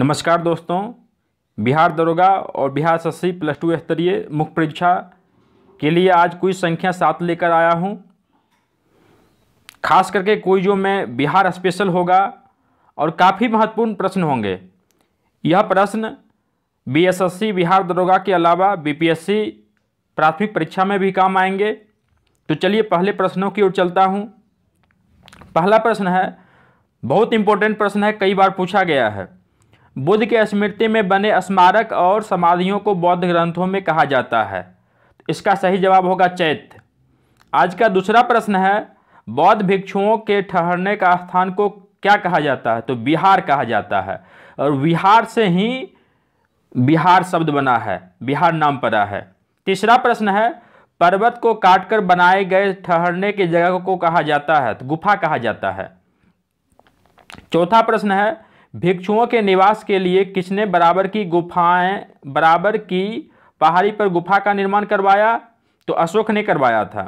नमस्कार दोस्तों बिहार दरोगा और बिहार सस्सी प्लस टू स्तरीय मुख्य परीक्षा के लिए आज कोई संख्या सात लेकर आया हूँ खास करके कोई जो मैं बिहार स्पेशल होगा और काफ़ी महत्वपूर्ण प्रश्न होंगे यह प्रश्न बीएसएससी बिहार दरोगा के अलावा बीपीएससी प्राथमिक परीक्षा में भी काम आएंगे तो चलिए पहले प्रश्नों की ओर चलता हूँ पहला प्रश्न है बहुत इंपॉर्टेंट प्रश्न है कई बार पूछा गया है बुद्ध के स्मृति में बने स्मारक और समाधियों को बौद्ध ग्रंथों में कहा जाता है इसका सही जवाब होगा चैत्य आज का दूसरा प्रश्न है बौद्ध भिक्षुओं के ठहरने का स्थान को क्या कहा जाता है तो बिहार कहा जाता है और बिहार से ही बिहार शब्द बना है बिहार नाम पड़ा है तीसरा प्रश्न है पर्वत को काटकर बनाए गए ठहरने की जगह को कहा जाता है तो गुफा कहा जाता है चौथा प्रश्न है भिक्षुओं के निवास के लिए किसने बराबर की गुफाएं बराबर की पहाड़ी पर गुफा का निर्माण करवाया तो अशोक ने करवाया था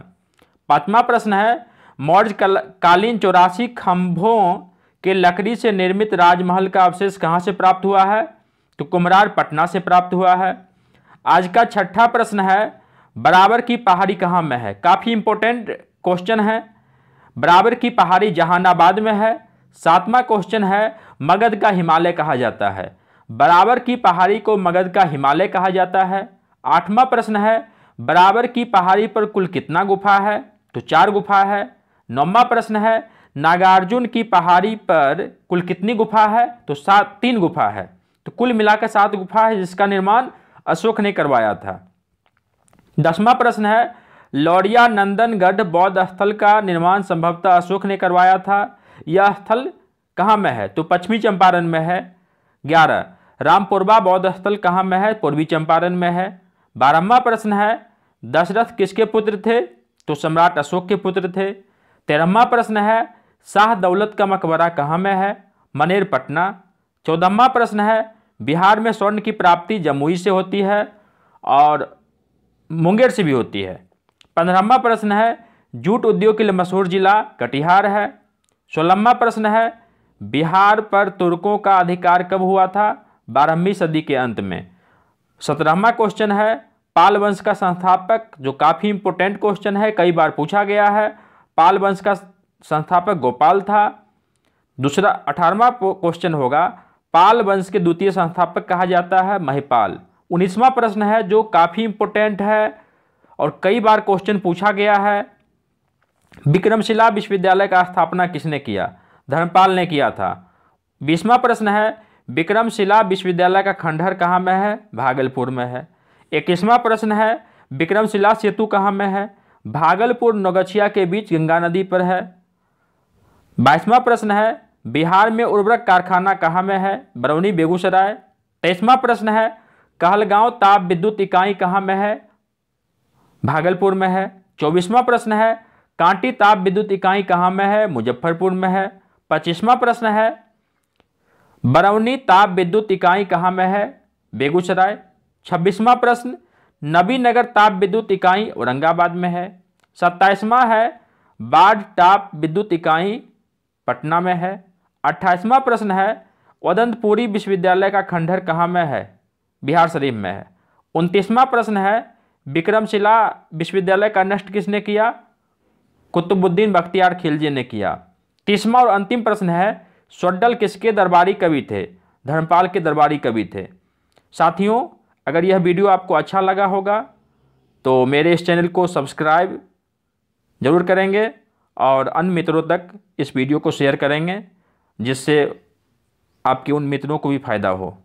पांचवा प्रश्न है मौर्य कालीन चौरासी खंभों के लकड़ी से निर्मित राजमहल का अवशेष कहाँ से प्राप्त हुआ है तो कुमरार पटना से प्राप्त हुआ है आज का छठा प्रश्न है बराबर की पहाड़ी कहाँ में है काफ़ी इंपॉर्टेंट क्वेश्चन है बराबर की पहाड़ी जहानाबाद में है सातवां क्वेश्चन है मगध का हिमालय कहा जाता है बराबर की पहाड़ी को मगध का हिमालय कहा जाता है आठवां प्रश्न है बराबर की पहाड़ी पर कुल कितना गुफा है तो चार गुफा है नौवा प्रश्न है नागार्जुन की पहाड़ी पर कुल कितनी गुफा है तो सात तीन गुफा है तो कुल मिलाकर सात गुफा है जिसका निर्माण अशोक ने करवाया था दसवां प्रश्न है लौरिया नंदनगढ़ बौद्ध स्थल का निर्माण संभवतः अशोक ने करवाया था यह स्थल कहाँ में है तो पश्चिमी चंपारण में है ग्यारह रामपुरबा बौद्ध स्थल कहाँ में है पूर्वी चंपारण में है बारहवा प्रश्न है दशरथ किसके पुत्र थे तो सम्राट अशोक के पुत्र थे तेरहवा प्रश्न है शाह दौलत का मकबरा कहाँ में है मनेर पटना चौदहवा प्रश्न है बिहार में स्वर्ण की प्राप्ति जमुई से होती है और मुंगेर से भी होती है पंद्रहवा प्रश्न है जूट उद्योग के लिए मशहूर जिला कटिहार है सोलहवा प्रश्न है बिहार पर तुर्कों का अधिकार कब हुआ था बारहवीं सदी के अंत में सत्रहवा क्वेश्चन है पाल वंश का संस्थापक जो काफ़ी इंपोर्टेंट क्वेश्चन है कई बार पूछा गया है पाल वंश का संस्थापक गोपाल था दूसरा अठारहवा क्वेश्चन होगा पाल वंश के द्वितीय संस्थापक कहा जाता है महिपाल उन्नीसवा प्रश्न है जो काफ़ी इंपोर्टेंट है और कई बार क्वेश्चन पूछा गया है विक्रमशिला विश्वविद्यालय का स्थापना किसने किया धर्मपाल ने किया था बीसवा प्रश्न है विक्रमशिला विश्वविद्यालय का खंडहर कहाँ में है भागलपुर में है इक्कीसवा प्रश्न है विक्रमशिला सेतु कहाँ में है भागलपुर नौगछिया के बीच गंगा नदी पर है बाईसवा प्रश्न है बिहार में उर्वरक कारखाना कहाँ में है बरौनी बेगूसराय तेईसवा प्रश्न है कहलगांव ताप विद्युत इकाई कहाँ में है भागलपुर में है चौबीसवा प्रश्न है कांटी ताप विद्युत इकाई कहाँ में है मुजफ्फरपुर में है पच्चीसवा प्रश्न है बरौनी ताप विद्युत इकाई कहाँ में है बेगूसराय छब्बीसवा प्रश्न नबीनगर ताप विद्युत इकाई औरंगाबाद में है सत्ताईसवा है बाढ़ ताप विद्युत इकाई पटना में है अट्ठाईसवा प्रश्न है वदंतपुरी विश्वविद्यालय का खंडहर कहाँ में है बिहार शरीफ में है उनतीसवा प्रश्न है विक्रमशिला विश्वविद्यालय का नष्ट किसने किया कुतुबुद्दीन बख्तियार खिलजी ने किया तीसवा और अंतिम प्रश्न है स्वड्डल किसके दरबारी कवि थे धर्मपाल के दरबारी कवि थे साथियों अगर यह वीडियो आपको अच्छा लगा होगा तो मेरे इस चैनल को सब्सक्राइब ज़रूर करेंगे और अन्य मित्रों तक इस वीडियो को शेयर करेंगे जिससे आपके उन मित्रों को भी फ़ायदा हो